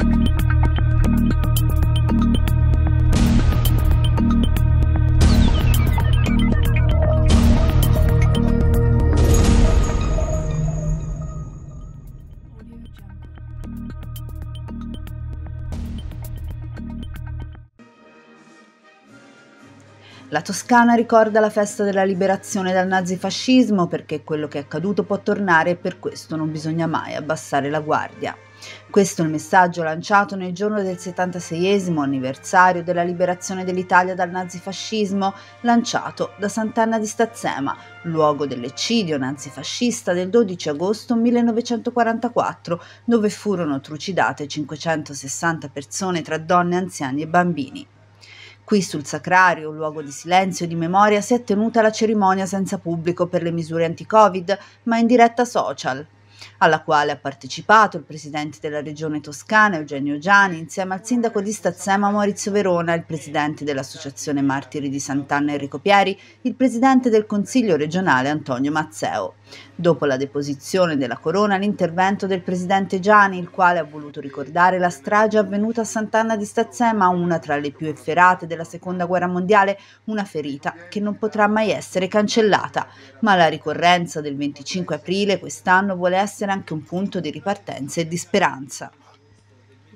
thank you La Toscana ricorda la festa della liberazione dal nazifascismo perché quello che è accaduto può tornare e per questo non bisogna mai abbassare la guardia. Questo è il messaggio lanciato nel giorno del 76 anniversario della liberazione dell'Italia dal nazifascismo, lanciato da Sant'Anna di Stazzema, luogo dell'eccidio nazifascista del 12 agosto 1944, dove furono trucidate 560 persone tra donne, anziani e bambini. Qui sul Sacrario, luogo di silenzio e di memoria, si è tenuta la cerimonia senza pubblico per le misure anti-Covid, ma in diretta social, alla quale ha partecipato il presidente della regione toscana Eugenio Giani insieme al sindaco di Stazzema Maurizio Verona, il presidente dell'associazione Martiri di Sant'Anna Enrico Pieri, il presidente del consiglio regionale Antonio Mazzeo. Dopo la deposizione della corona, l'intervento del presidente Gianni, il quale ha voluto ricordare la strage avvenuta a Sant'Anna di Stazzema, una tra le più efferate della seconda guerra mondiale, una ferita che non potrà mai essere cancellata. Ma la ricorrenza del 25 aprile quest'anno vuole essere anche un punto di ripartenza e di speranza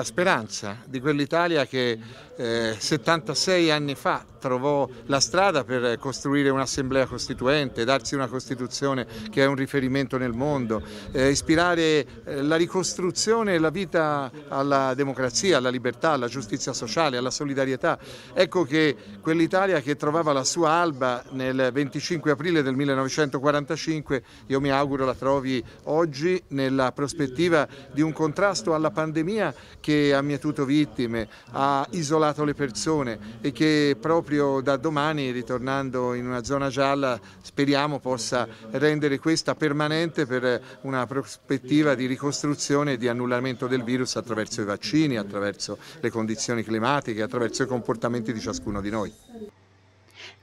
la speranza di quell'Italia che eh, 76 anni fa trovò la strada per costruire un'assemblea costituente, darsi una Costituzione che è un riferimento nel mondo, eh, ispirare eh, la ricostruzione e la vita alla democrazia, alla libertà, alla giustizia sociale, alla solidarietà. Ecco che quell'Italia che trovava la sua alba nel 25 aprile del 1945, io mi auguro la trovi oggi nella prospettiva di un contrasto alla pandemia che che ha mietuto vittime, ha isolato le persone e che proprio da domani, ritornando in una zona gialla, speriamo possa rendere questa permanente per una prospettiva di ricostruzione e di annullamento del virus attraverso i vaccini, attraverso le condizioni climatiche, attraverso i comportamenti di ciascuno di noi.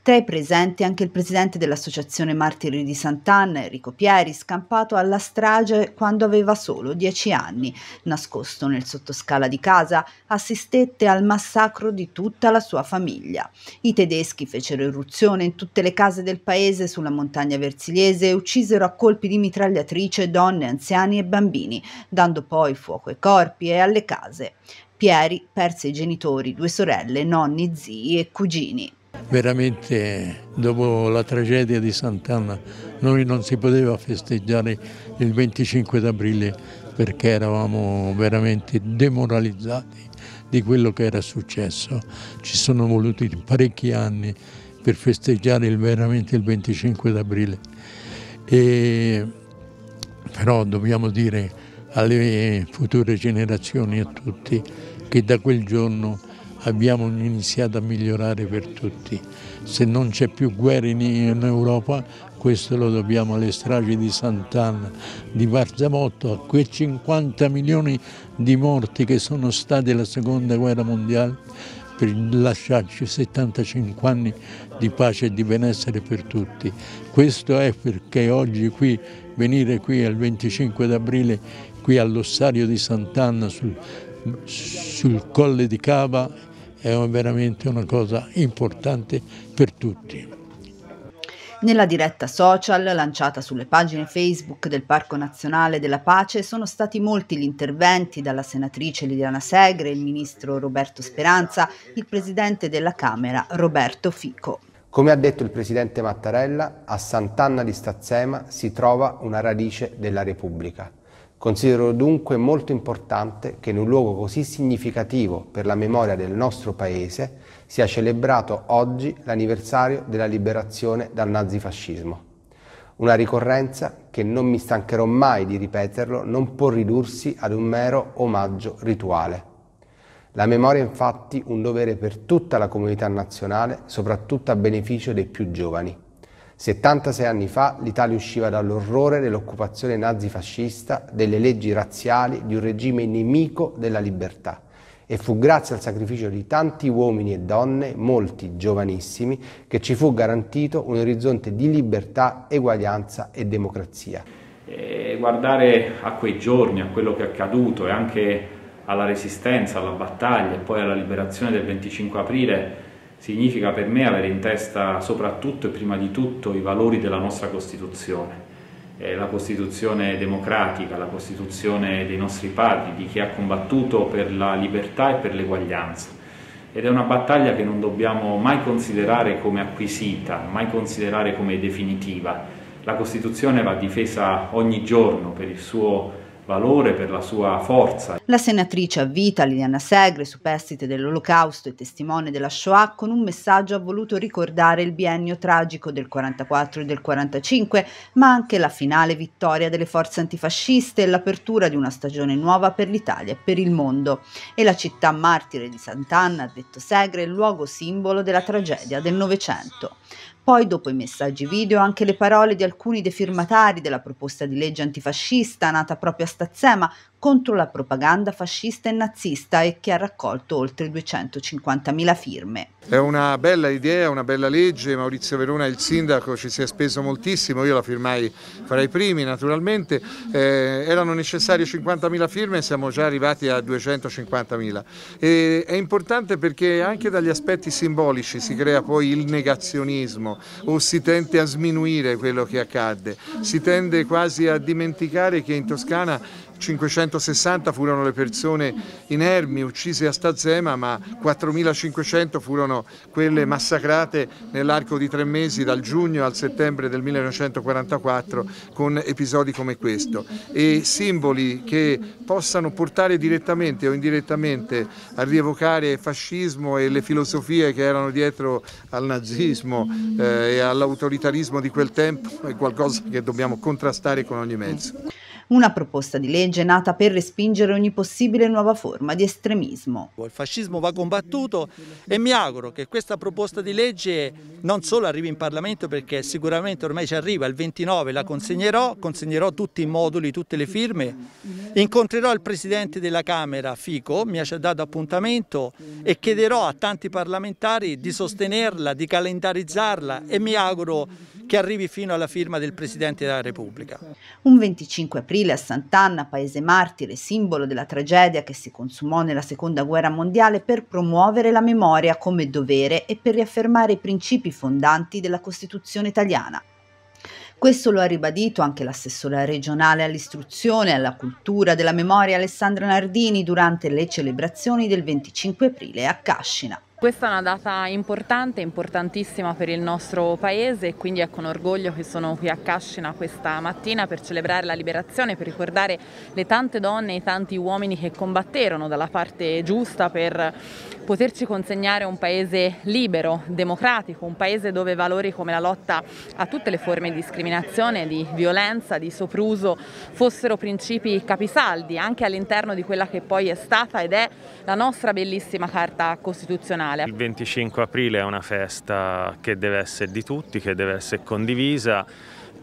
Tra i presenti anche il presidente dell'Associazione Martiri di Sant'Anna, Enrico Pieri, scampato alla strage quando aveva solo dieci anni. Nascosto nel sottoscala di casa, assistette al massacro di tutta la sua famiglia. I tedeschi fecero irruzione in tutte le case del paese sulla montagna versiliese e uccisero a colpi di mitragliatrice donne, anziani e bambini, dando poi fuoco ai corpi e alle case. Pieri perse i genitori, due sorelle, nonni, zii e cugini veramente dopo la tragedia di Sant'Anna noi non si poteva festeggiare il 25 d'aprile perché eravamo veramente demoralizzati di quello che era successo. Ci sono voluti parecchi anni per festeggiare il, veramente il 25 d'aprile. però dobbiamo dire alle future generazioni e a tutti che da quel giorno abbiamo iniziato a migliorare per tutti. Se non c'è più guerra in, in Europa, questo lo dobbiamo alle stragi di Sant'Anna, di Barzamotto, a quei 50 milioni di morti che sono stati la seconda guerra mondiale per lasciarci 75 anni di pace e di benessere per tutti. Questo è perché oggi qui, venire qui il 25 d'aprile, qui all'ossario di Sant'Anna, sul, sul colle di Cava è veramente una cosa importante per tutti. Nella diretta social lanciata sulle pagine Facebook del Parco Nazionale della Pace sono stati molti gli interventi dalla senatrice Liliana Segre, il ministro Roberto Speranza, il presidente della Camera Roberto Fico. Come ha detto il presidente Mattarella, a Sant'Anna di Stazzema si trova una radice della Repubblica. Considero dunque molto importante che in un luogo così significativo per la memoria del nostro Paese sia celebrato oggi l'anniversario della liberazione dal nazifascismo. Una ricorrenza che non mi stancherò mai di ripeterlo non può ridursi ad un mero omaggio rituale. La memoria è infatti un dovere per tutta la comunità nazionale, soprattutto a beneficio dei più giovani. 76 anni fa l'Italia usciva dall'orrore dell'occupazione nazifascista, delle leggi razziali, di un regime nemico della libertà. E fu grazie al sacrificio di tanti uomini e donne, molti giovanissimi, che ci fu garantito un orizzonte di libertà, eguaglianza e democrazia. E eh, guardare a quei giorni, a quello che è accaduto e anche alla resistenza, alla battaglia e poi alla liberazione del 25 aprile significa per me avere in testa soprattutto e prima di tutto i valori della nostra Costituzione, eh, la Costituzione democratica, la Costituzione dei nostri padri, di chi ha combattuto per la libertà e per l'eguaglianza. Ed è una battaglia che non dobbiamo mai considerare come acquisita, mai considerare come definitiva. La Costituzione va difesa ogni giorno per il suo valore, per la sua forza. La senatrice a vita Liliana Segre, superstite dell'Olocausto e testimone della Shoah, con un messaggio ha voluto ricordare il biennio tragico del 44 e del 45, ma anche la finale vittoria delle forze antifasciste e l'apertura di una stagione nuova per l'Italia e per il mondo. E la città martire di Sant'Anna, ha detto Segre, è il luogo simbolo della tragedia del Novecento. Poi, dopo i messaggi video, anche le parole di alcuni dei firmatari della proposta di legge antifascista nata proprio a Stazzema, contro la propaganda fascista e nazista e che ha raccolto oltre 250.000 firme. È una bella idea, una bella legge, Maurizio Verona il sindaco ci si è speso moltissimo, io la firmai fra i primi naturalmente, eh, erano necessarie 50.000 firme e siamo già arrivati a 250.000. E è importante perché anche dagli aspetti simbolici si crea poi il negazionismo o si tende a sminuire quello che accadde, si tende quasi a dimenticare che in Toscana 560 furono le persone inermi uccise a Stazzema, ma 4.500 furono quelle massacrate nell'arco di tre mesi, dal giugno al settembre del 1944, con episodi come questo. E simboli che possano portare direttamente o indirettamente a rievocare il fascismo e le filosofie che erano dietro al nazismo eh, e all'autoritarismo di quel tempo è qualcosa che dobbiamo contrastare con ogni mezzo una proposta di legge nata per respingere ogni possibile nuova forma di estremismo. Il fascismo va combattuto e mi auguro che questa proposta di legge non solo arrivi in Parlamento perché sicuramente ormai ci arriva, il 29 la consegnerò, consegnerò tutti i moduli, tutte le firme, incontrerò il Presidente della Camera Fico, mi ha dato appuntamento e chiederò a tanti parlamentari di sostenerla, di calendarizzarla e mi auguro che arrivi fino alla firma del Presidente della Repubblica. Un 25 aprile a Sant'Anna, paese martire, simbolo della tragedia che si consumò nella Seconda Guerra Mondiale, per promuovere la memoria come dovere e per riaffermare i principi fondanti della Costituzione italiana. Questo lo ha ribadito anche l'assessore regionale all'istruzione e alla cultura della memoria Alessandra Nardini durante le celebrazioni del 25 aprile a Cascina. Questa è una data importante, importantissima per il nostro paese e quindi è con orgoglio che sono qui a Cascina questa mattina per celebrare la liberazione, per ricordare le tante donne e i tanti uomini che combatterono dalla parte giusta per poterci consegnare un paese libero, democratico, un paese dove valori come la lotta a tutte le forme di discriminazione, di violenza, di sopruso fossero principi capisaldi anche all'interno di quella che poi è stata ed è la nostra bellissima carta costituzionale nazionale. Il 25 aprile è una festa che deve essere di tutti, che deve essere condivisa.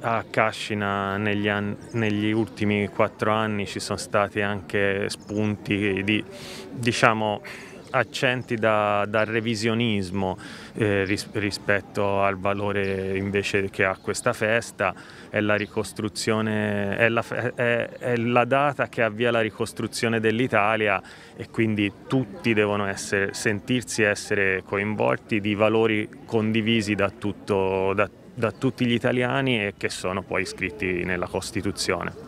A Cascina negli, anni, negli ultimi quattro anni ci sono stati anche spunti di diciamo accenti da, dal revisionismo eh, ris- rispetto al valore invece che ha questa festa, è la ricostruzione, è la, fe- è, è la data che avvia la ricostruzione dell'Italia e quindi tutti devono essere, sentirsi essere coinvolti di valori condivisi da, tutto, da, da tutti gli italiani e che sono poi iscritti nella Costituzione.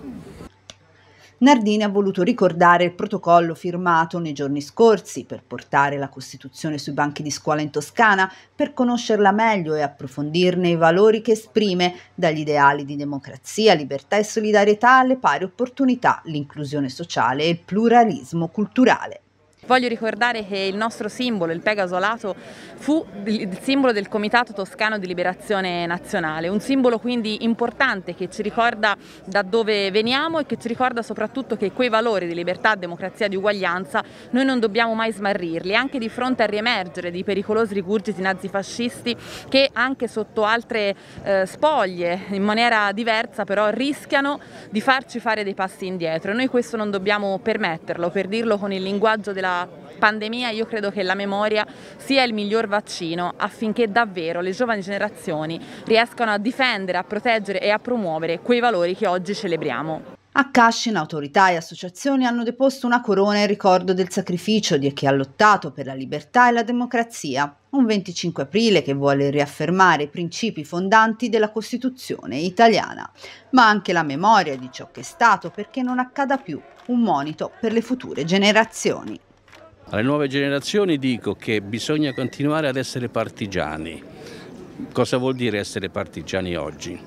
Nardini ha voluto ricordare il protocollo firmato nei giorni scorsi per portare la Costituzione sui banchi di scuola in Toscana, per conoscerla meglio e approfondirne i valori che esprime, dagli ideali di democrazia, libertà e solidarietà alle pari opportunità, l'inclusione sociale e il pluralismo culturale. Voglio ricordare che il nostro simbolo, il Pegaso Alato, fu il simbolo del Comitato Toscano di Liberazione Nazionale, un simbolo quindi importante che ci ricorda da dove veniamo e che ci ricorda soprattutto che quei valori di libertà, democrazia e di uguaglianza noi non dobbiamo mai smarrirli, anche di fronte al riemergere di pericolosi rigurgiti nazifascisti che anche sotto altre eh, spoglie, in maniera diversa però, rischiano di farci fare dei passi indietro e noi questo non dobbiamo permetterlo, per dirlo con il linguaggio della pandemia io credo che la memoria sia il miglior vaccino affinché davvero le giovani generazioni riescano a difendere, a proteggere e a promuovere quei valori che oggi celebriamo. A Cascin autorità e associazioni hanno deposto una corona in ricordo del sacrificio di chi ha lottato per la libertà e la democrazia, un 25 aprile che vuole riaffermare i principi fondanti della Costituzione italiana, ma anche la memoria di ciò che è stato perché non accada più, un monito per le future generazioni. Alle nuove generazioni dico che bisogna continuare ad essere partigiani. Cosa vuol dire essere partigiani oggi?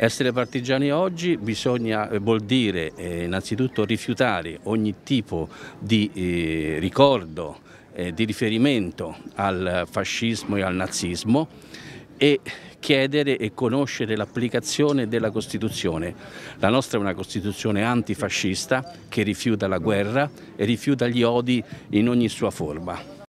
Essere partigiani oggi bisogna, eh, vuol dire eh, innanzitutto rifiutare ogni tipo di eh, ricordo, eh, di riferimento al fascismo e al nazismo e chiedere e conoscere l'applicazione della Costituzione. La nostra è una Costituzione antifascista che rifiuta la guerra e rifiuta gli odi in ogni sua forma.